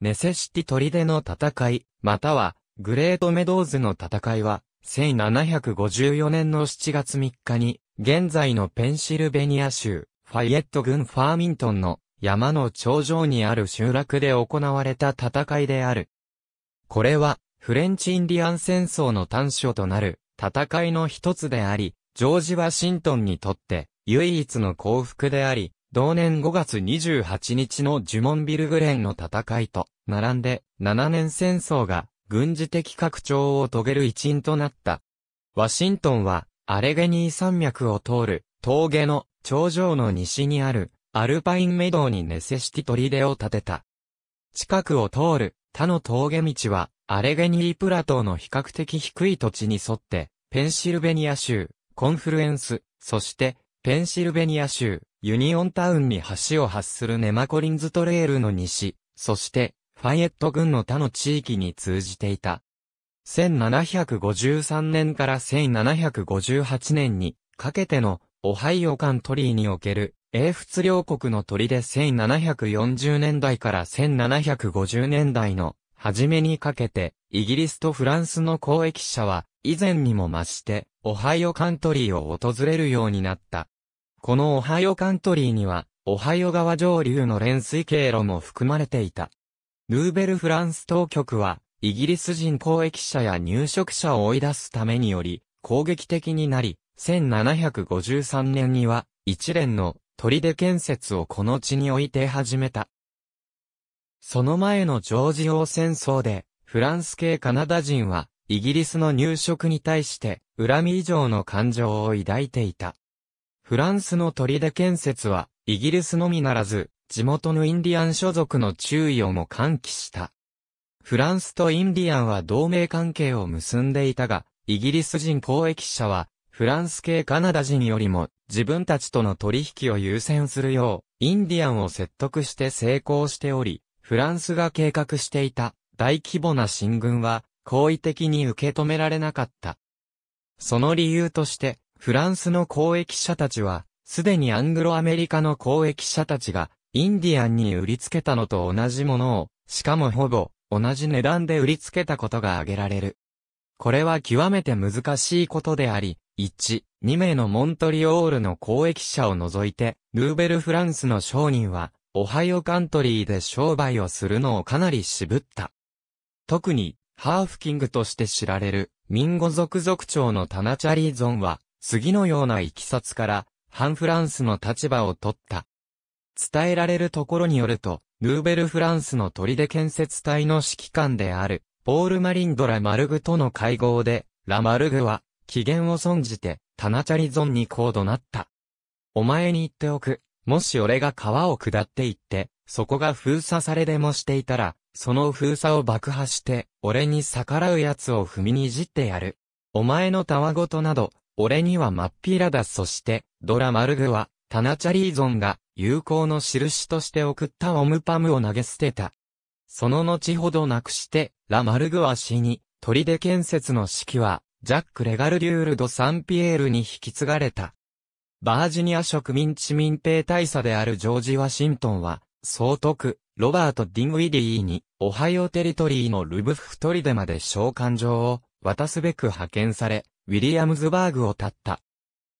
ネセシティ砦の戦い、または、グレートメドーズの戦いは、1754年の7月3日に、現在のペンシルベニア州、ファイエット郡ファーミントンの山の頂上にある集落で行われた戦いである。これは、フレンチインディアン戦争の短所となる戦いの一つであり、ジョージ・ワシントンにとって唯一の幸福であり、同年5月28日のジュモンビルグレンの戦いと、並んで、7年戦争が、軍事的拡張を遂げる一因となった。ワシントンは、アレゲニー山脈を通る、峠の、頂上の西にある、アルパインメドウにネセシティ砦を建てた。近くを通る、他の峠道は、アレゲニープラトーの比較的低い土地に沿って、ペンシルベニア州、コンフルエンス、そして、ペンシルベニア州、ユニオンタウンに橋を発するネマコリンズトレールの西、そして、ファイエット郡の他の地域に通じていた。1753年から1758年にかけてのオハイオカントリーにおける英仏両国の鳥で1740年代から1750年代の初めにかけてイギリスとフランスの交易者は、以前にも増して、オハイオカントリーを訪れるようになった。このオハイオカントリーには、オハイオ川上流の連水経路も含まれていた。ヌーベルフランス当局は、イギリス人交易者や入植者を追い出すためにより、攻撃的になり、1753年には、一連の砦建設をこの地に置いて始めた。その前のジョージ王戦争で、フランス系カナダ人は、イギリスの入植に対して、恨み以上の感情を抱いていた。フランスの砦建設は、イギリスのみならず、地元のインディアン所属の注意をも喚起した。フランスとインディアンは同盟関係を結んでいたが、イギリス人公益者は、フランス系カナダ人よりも、自分たちとの取引を優先するよう、インディアンを説得して成功しており、フランスが計画していた大規模な進軍は、好意的に受け止められなかった。その理由として、フランスの交易者たちは、すでにアングロアメリカの交易者たちが、インディアンに売りつけたのと同じものを、しかもほぼ、同じ値段で売りつけたことが挙げられる。これは極めて難しいことであり、1、2名のモントリオールの交易者を除いて、ルーベルフランスの商人は、オハイオカントリーで商売をするのをかなり渋った。特に、ハーフキングとして知られる、民語族族長のタナチャリーゾンは、次のような行きさつから、反フランスの立場を取った。伝えられるところによると、ヌーベルフランスの砦建設隊の指揮官である、ポール・マリンド・ラ・マルグとの会合で、ラ・マルグは、機嫌を損じて、タナチャリゾンに高度なった。お前に言っておく。もし俺が川を下って行って、そこが封鎖されでもしていたら、その封鎖を爆破して、俺に逆らう奴を踏みにじってやる。お前のたわごとなど、俺にはまっぴらだ。そして、ドラマルグは、タナチャリーゾンが、友好の印として送ったオムパムを投げ捨てた。その後ほどなくして、ラマルグは死に、砦建設の指揮は、ジャック・レガルデュール・ド・サンピエールに引き継がれた。バージニア植民地民兵大佐であるジョージ・ワシントンは、総督、ロバート・ディングィディーに、オハイオテリトリーのルブフトリデまで召喚状を渡すべく派遣され、ウィリアムズバーグを立った。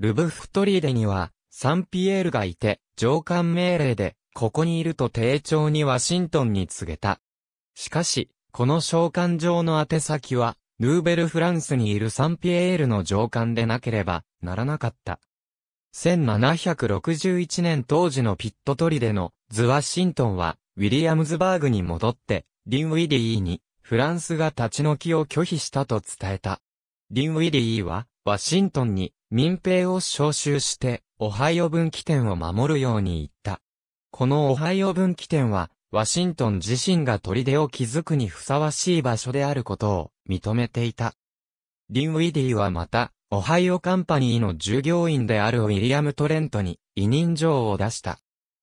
ルブフトリデには、サンピエールがいて、上官命令で、ここにいると丁重にワシントンに告げた。しかし、この召喚状の宛先は、ヌーベルフランスにいるサンピエールの上官でなければならなかった。1761年当時のピットトリデのズワシントンはウィリアムズバーグに戻って、リン・ウィディーに、フランスが立ち退きを拒否したと伝えた。リン・ウィディーは、ワシントンに民兵を招集して、オハイオ分岐点を守るように言った。このオハイオ分岐点は、ワシントン自身が砦を築くにふさわしい場所であることを認めていた。リン・ウィディはまた、オハイオカンパニーの従業員であるウィリアム・トレントに委任状を出した。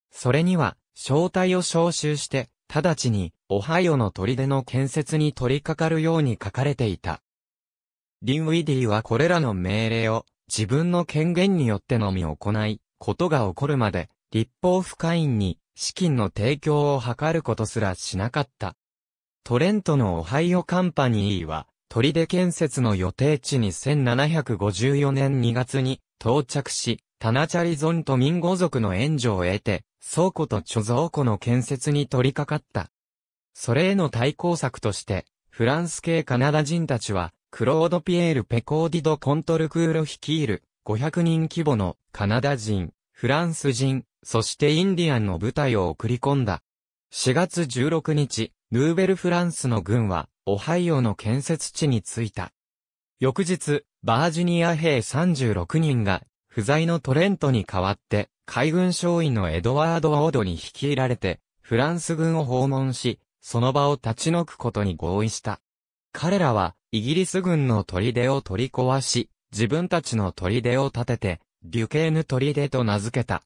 それには、招待を召集して、直ちに、オハイオの砦の建設に取り掛かるように書かれていた。リン・ウィディはこれらの命令を、自分の権限によってのみ行い、ことが起こるまで、立法府会員に、資金の提供を図ることすらしなかった。トレントのオハイオカンパニーは、砦建設の予定地に1754年2月に到着し、タナチャリゾンと民語族の援助を得て、倉庫と貯蔵庫の建設に取り掛かった。それへの対抗策として、フランス系カナダ人たちは、クロード・ピエール・ペコーディド・コントルクール率いる500人規模のカナダ人、フランス人、そしてインディアンの部隊を送り込んだ。4月16日、ヌーベル・フランスの軍は、オハイオの建設地に着いた。翌日、バージニア兵36人が、不在のトレントに代わって、海軍少尉のエドワード・オードに率いられて、フランス軍を訪問し、その場を立ち退くことに合意した。彼らは、イギリス軍の砦を取り壊し、自分たちの砦を建てて、デュケーヌ砦と名付けた。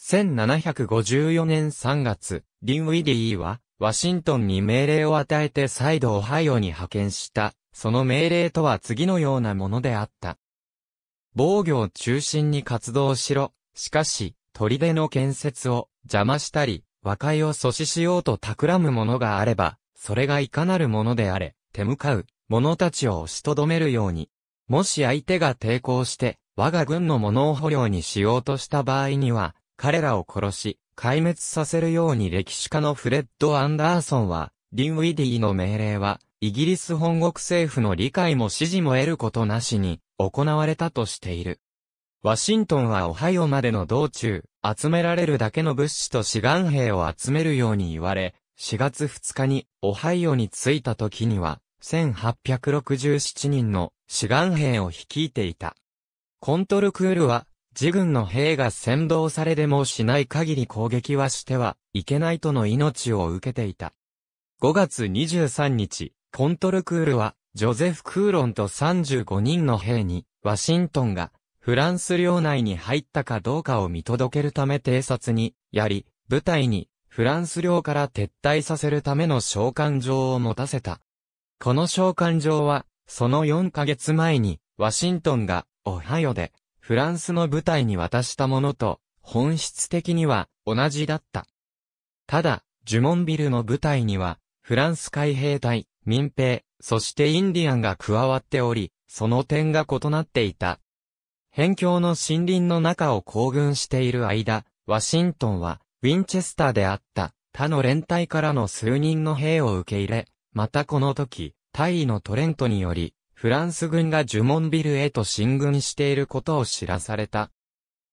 1754年3月、リン・ウィディーは、ワシントンに命令を与えて再度オハイオに派遣したその命令とは次のようなものであった。防御を中心に活動しろ。しかし、砦の建設を邪魔したり、和解を阻止しようと企むものがあれば、それがいかなるものであれ、手向かう者たちを押しとどめるように。もし相手が抵抗して、我が軍の者を捕虜にしようとした場合には、彼らを殺し、壊滅させるように歴史家のフレッド・アンダーソンは、リン・ウィディの命令は、イギリス本国政府の理解も支持も得ることなしに行われたとしている。ワシントンはオハイオまでの道中、集められるだけの物資と志願兵を集めるように言われ、4月2日にオハイオに着いた時には、1867人の志願兵を率いていた。コントルクールは、自軍の兵が先導されでもしない限り攻撃はしてはいけないとの命を受けていた。5月23日、コントルクールは、ジョゼフ・クーロンと35人の兵に、ワシントンが、フランス領内に入ったかどうかを見届けるため偵察に、やり、部隊に、フランス領から撤退させるための召喚状を持たせた。この召喚状は、その4ヶ月前に、ワシントンが、オハヨで、フランスの部隊に渡したものと、本質的には、同じだった。ただ、ジュモンビルの部隊には、フランス海兵隊、民兵、そしてインディアンが加わっており、その点が異なっていた。辺境の森林の中を行軍している間、ワシントンは、ウィンチェスターであった他の連隊からの数人の兵を受け入れ、またこの時、大尉のトレントにより、フランス軍がジュモンビルへと進軍していることを知らされた。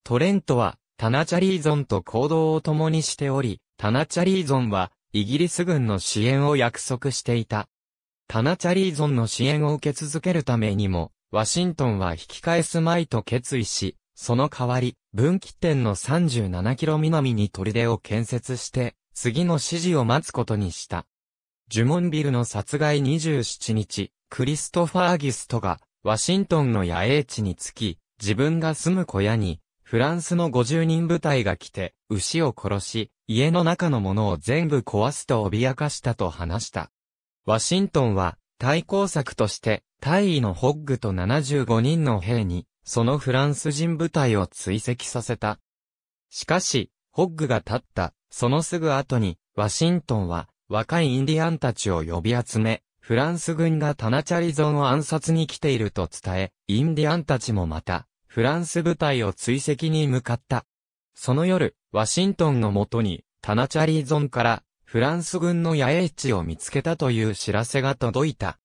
トレントは、タナチャリーゾンと行動を共にしており、タナチャリーゾンは、イギリス軍の支援を約束していた。タナチャリーゾンの支援を受け続けるためにも、ワシントンは引き返すまいと決意し、その代わり、分岐点の37キロ南に砦を建設して、次の指示を待つことにした。ジュモンビルの殺害27日、クリストファー・ギストが、ワシントンの野営地に着き、自分が住む小屋に、フランスの50人部隊が来て、牛を殺し、家の中のものを全部壊すと脅かしたと話した。ワシントンは、対抗策として、大尉のホッグと75人の兵に、そのフランス人部隊を追跡させた。しかし、ホッグが立った、そのすぐ後に、ワシントンは、若いインディアンたちを呼び集め、フランス軍がタナチャリゾンを暗殺に来ていると伝え、インディアンたちもまた、フランス部隊を追跡に向かった。その夜、ワシントンのもとに、タナチャリゾンからフランス軍の野営地を見つけたという知らせが届いた。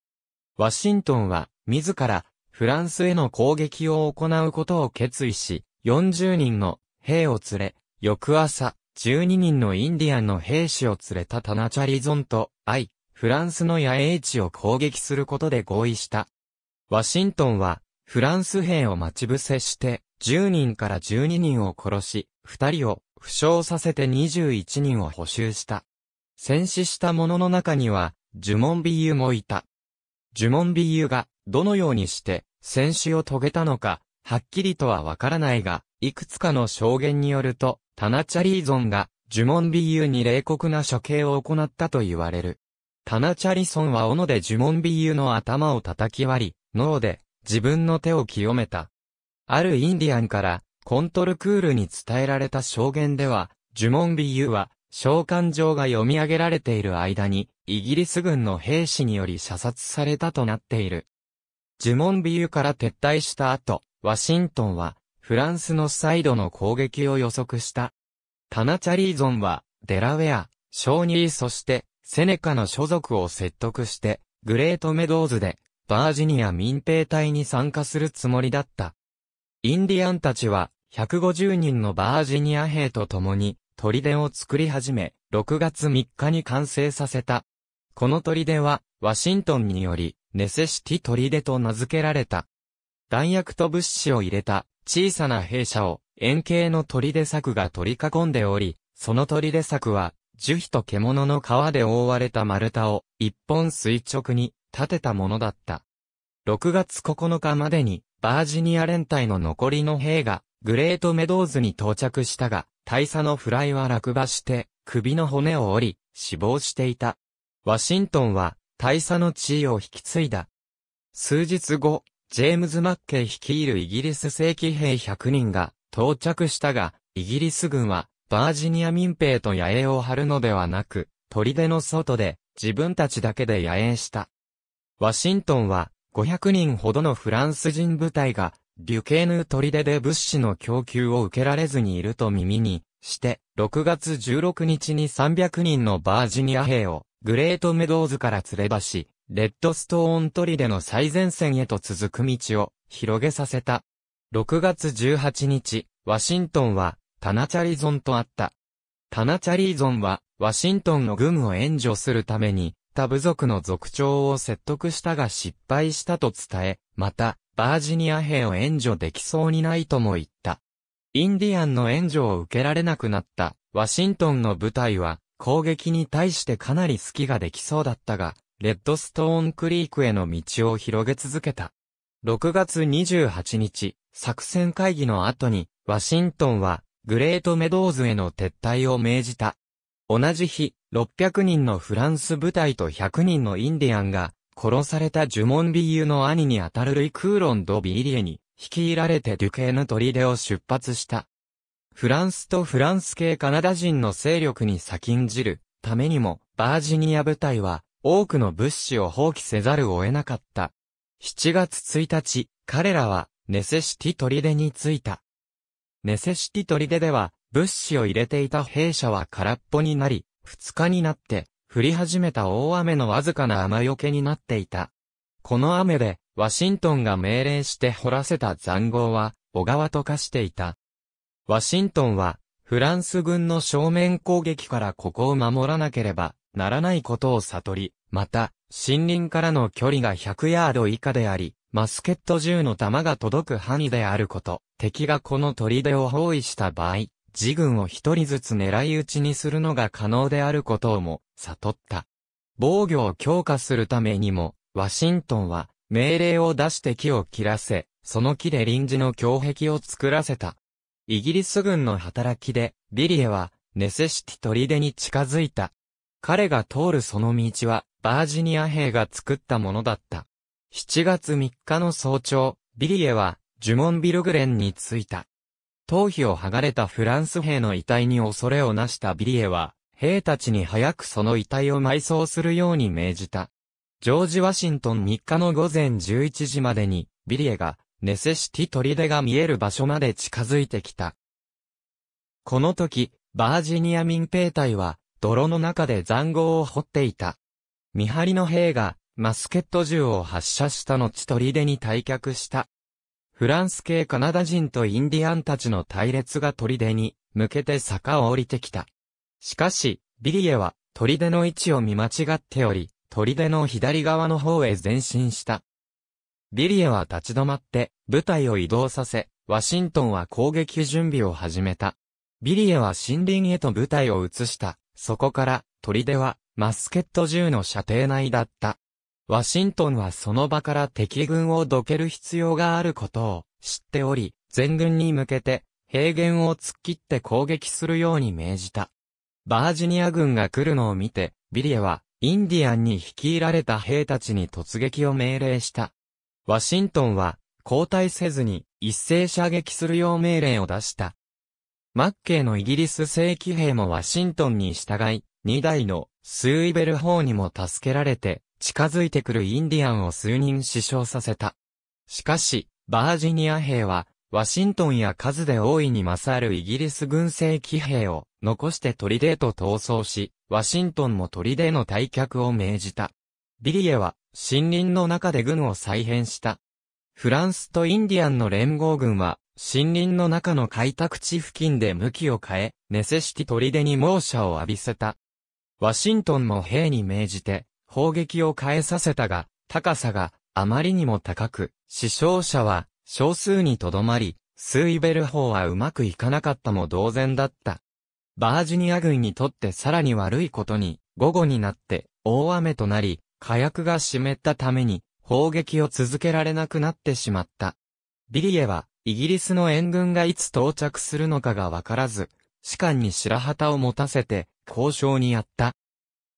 ワシントンは、自ら、フランスへの攻撃を行うことを決意し、40人の兵を連れ、翌朝、12人のインディアンの兵士を連れたタナチャリゾンと、愛、フランスの野営地を攻撃することで合意した。ワシントンは、フランス兵を待ち伏せして、10人から12人を殺し、2人を負傷させて21人を補修した。戦死した者の中には、呪文美優もいた。呪文美優が、どのようにして、戦死を遂げたのか、はっきりとはわからないが、いくつかの証言によると、タナチャリーゾンが、呪文美優に冷酷な処刑を行ったと言われる。タナチャリソンは斧で呪文美優の頭を叩き割り、脳で自分の手を清めた。あるインディアンからコントルクールに伝えられた証言では、呪文美優は召喚状が読み上げられている間に、イギリス軍の兵士により射殺されたとなっている。呪文ビュから撤退した後、ワシントンは、フランスのサイドの攻撃を予測した。タナチャリーゾンは、デラウェア、ショーニーそして、セネカの所属を説得して、グレートメドーズで、バージニア民兵隊に参加するつもりだった。インディアンたちは、150人のバージニア兵と共に、砦を作り始め、6月3日に完成させた。この砦は、ワシントンにより、ネセシティ砦と名付けられた。弾薬と物資を入れた小さな兵舎を円形の砦柵が取り囲んでおり、その砦柵は樹皮と獣の皮で覆われた丸太を一本垂直に立てたものだった。6月9日までにバージニア連隊の残りの兵がグレートメドーズに到着したが、大佐のフライは落馬して、首の骨を折り、死亡していた。ワシントンは、大佐の地位を引き継いだ。数日後、ジェームズ・マッケイ率いるイギリス正規兵100人が到着したが、イギリス軍は、バージニア民兵と野営を張るのではなく、砦の外で、自分たちだけで野営した。ワシントンは、500人ほどのフランス人部隊が、デュケーヌ砦で物資の供給を受けられずにいると耳にして、6月16日に300人のバージニア兵をグレートメドウズから連れ出し、レッドストーン出の最前線へと続く道を広げさせた。6月18日、ワシントンはタナチャリゾンとあった。タナチャリゾンはワシントンの軍を援助するために他部族の族長を説得したが失敗したと伝え、また、バージニア兵を援助できそうにないとも言った。インディアンの援助を受けられなくなったワシントンの部隊は攻撃に対してかなり隙ができそうだったが、レッドストーンクリークへの道を広げ続けた。6月28日、作戦会議の後に、ワシントンは、グレートメドーズへの撤退を命じた。同じ日、600人のフランス部隊と100人のインディアンが、殺されたジュモンビーユの兄にあたるルイ・クーロン・ド・ビーリエに、率いられてデュケーヌ砦を出発した。フランスとフランス系カナダ人の勢力に先んじるためにも、バージニア部隊は多くの物資を放棄せざるを得なかった。7月1日、彼らはネセシティ砦に着いた。ネセシティ砦では物資を入れていた兵舎は空っぽになり、2日になって降り始めた大雨のわずかな雨よけになっていた。この雨で、ワシントンが命令して掘らせた残壕は、小川と化していた。ワシントンは、フランス軍の正面攻撃からここを守らなければならないことを悟り、また、森林からの距離が100ヤード以下であり、マスケット銃の弾が届く範囲であること、敵がこの砦を包囲した場合、自軍を一人ずつ狙い撃ちにするのが可能であることをも悟った。防御を強化するためにも、ワシントンは命令を出して木を切らせ、その木で臨時の強壁を作らせた。イギリス軍の働きで、ビリエはネセシティ砦に近づいた。彼が通るその道は、バージニア兵が作ったものだった。7月3日の早朝、ビリエは、ジュモンビルグレンに着いた。頭皮を剥がれたフランス兵の遺体に恐れをなしたビリエは、兵たちに早くその遺体を埋葬するように命じた。ジョージ・ワシントン3日の午前11時までに、ビリエが、ネセシティ砦が見える場所まで近づいてきた。この時、バージニア民兵隊は、泥の中で残壕を掘っていた。見張りの兵が、マスケット銃を発射した後砦に退却した。フランス系カナダ人とインディアンたちの隊列が砦に向けて坂を降りてきた。しかし、ビリエは砦の位置を見間違っており、砦の左側の方へ前進した。ビリエは立ち止まって部隊を移動させ、ワシントンは攻撃準備を始めた。ビリエは森林へと部隊を移した。そこから、砦はマスケット銃の射程内だった。ワシントンはその場から敵軍をどける必要があることを知っており、全軍に向けて平原を突っ切って攻撃するように命じた。バージニア軍が来るのを見て、ビリエはインディアンに率いられた兵たちに突撃を命令した。ワシントンは交代せずに一斉射撃するよう命令を出した。マッケイのイギリス正規兵もワシントンに従い、2台のスーイベル砲にも助けられて近づいてくるインディアンを数人死傷させた。しかし、バージニア兵は、ワシントンや数で大いに勝るイギリス軍政騎兵を残して砦へと逃走し、ワシントンも砦への退却を命じた。ビリエは森林の中で軍を再編した。フランスとインディアンの連合軍は森林の中の開拓地付近で向きを変え、ネセシティ砦に猛射を浴びせた。ワシントンも兵に命じて、砲撃を変えさせたが、高さがあまりにも高く、死傷者は少数にとどまり、スイベル砲はうまくいかなかったも同然だった。バージニア軍にとってさらに悪いことに、午後になって大雨となり、火薬が湿ったために砲撃を続けられなくなってしまった。ビリエはイギリスの援軍がいつ到着するのかがわからず、士官に白旗を持たせて交渉にやった。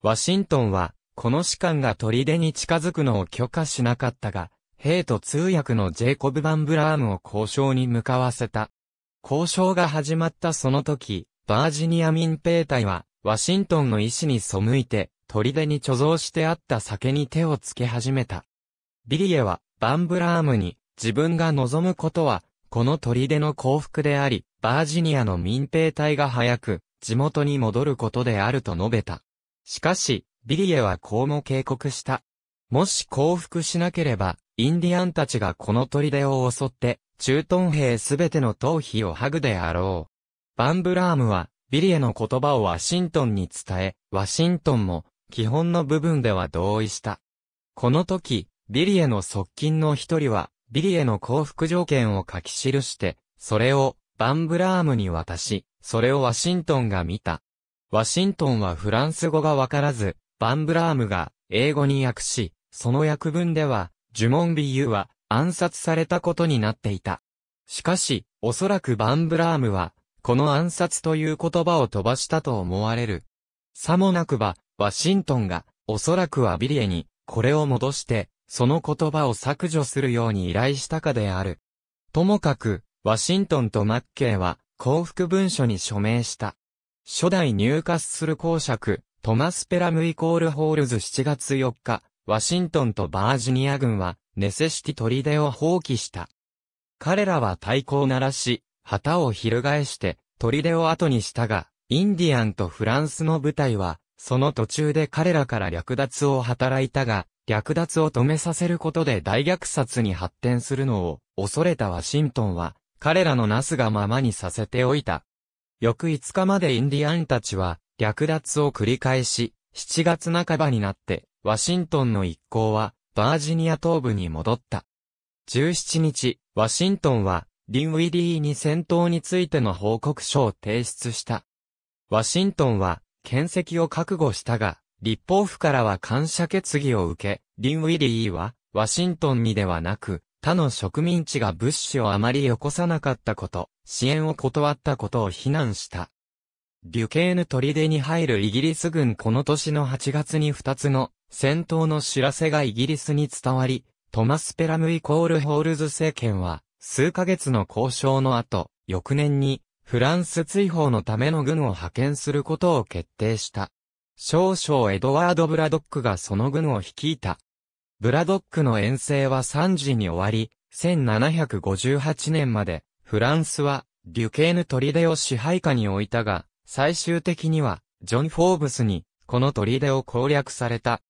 ワシントンはこの士官が砦に近づくのを許可しなかったが、兵と通訳のジェイコブ・バンブラームを交渉に向かわせた。交渉が始まったその時、バージニア民兵隊は、ワシントンの意志に背いて、砦に貯蔵してあった酒に手をつけ始めた。ビリエは、バンブラームに、自分が望むことは、この砦の幸福であり、バージニアの民兵隊が早く、地元に戻ることであると述べた。しかし、ビリエはこうも警告した。もし降伏しなければ、インディアンたちがこの砦を襲って、中屯兵すべての頭皮を剥ぐであろう。バンブラームは、ビリエの言葉をワシントンに伝え、ワシントンも、基本の部分では同意した。この時、ビリエの側近の一人は、ビリエの降伏条件を書き記して、それを、バンブラームに渡し、それをワシントンが見た。ワシントンはフランス語がわからず、バンブラームが英語に訳し、その訳文では、ジュモン・ビユは暗殺されたことになっていた。しかし、おそらくバンブラームは、この暗殺という言葉を飛ばしたと思われる。さもなくば、ワシントンが、おそらくはビリエに、これを戻して、その言葉を削除するように依頼したかである。ともかく、ワシントンとマッケイは、幸福文書に署名した。初代入荷する公爵、トマス・ペラムイコール・ホールズ7月4日、ワシントンとバージニア軍は、ネセシティ・トリデを放棄した。彼らは太鼓を鳴らし、旗を翻して、トリデを後にしたが、インディアンとフランスの部隊は、その途中で彼らから略奪を働いたが、略奪を止めさせることで大虐殺に発展するのを恐れたワシントンは、彼らのなすがままにさせておいた。翌5日までインディアンたちは、略奪を繰り返し、7月半ばになって、ワシントンの一行は、バージニア東部に戻った。17日、ワシントンは、リンウィリーに戦闘についての報告書を提出した。ワシントンは、建設を覚悟したが、立法府からは感謝決議を受け、リンウィリーは、ワシントンにではなく、他の植民地が物資をあまりよこさなかったこと、支援を断ったことを非難した。デュケーヌ砦に入るイギリス軍この年の8月に2つの戦闘の知らせがイギリスに伝わり、トマス・ペラムイコール・ホールズ政権は、数ヶ月の交渉の後、翌年に、フランス追放のための軍を派遣することを決定した。少々エドワード・ブラドックがその軍を率いた。ブラドックの遠征は3時に終わり、1758年まで、フランスは、デュケーヌ砦を支配下に置いたが、最終的には、ジョン・フォーブスに、この砦を攻略された。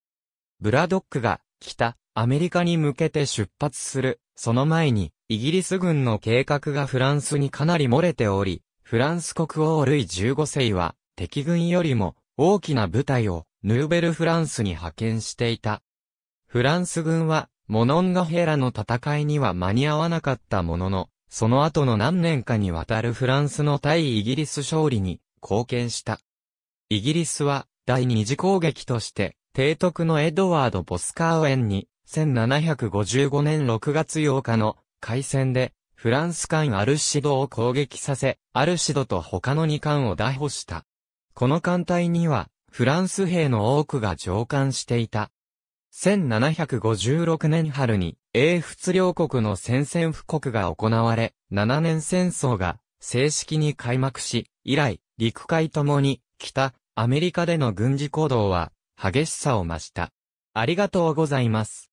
ブラドックが、北、アメリカに向けて出発する、その前に、イギリス軍の計画がフランスにかなり漏れており、フランス国王ルイ15世は、敵軍よりも、大きな部隊を、ヌーベルフランスに派遣していた。フランス軍は、モノンガヘラの戦いには間に合わなかったものの、その後の何年かにわたるフランスの対イギリス勝利に貢献した。イギリスは第二次攻撃として、提督のエドワード・ボスカーウェンに、1755年6月8日の海戦で、フランス艦アルシドを攻撃させ、アルシドと他の2艦を逮捕した。この艦隊には、フランス兵の多くが乗艦していた。1756年春に、英仏両国の宣戦布告が行われ、7年戦争が正式に開幕し、以来、陸海ともに、北、アメリカでの軍事行動は、激しさを増した。ありがとうございます。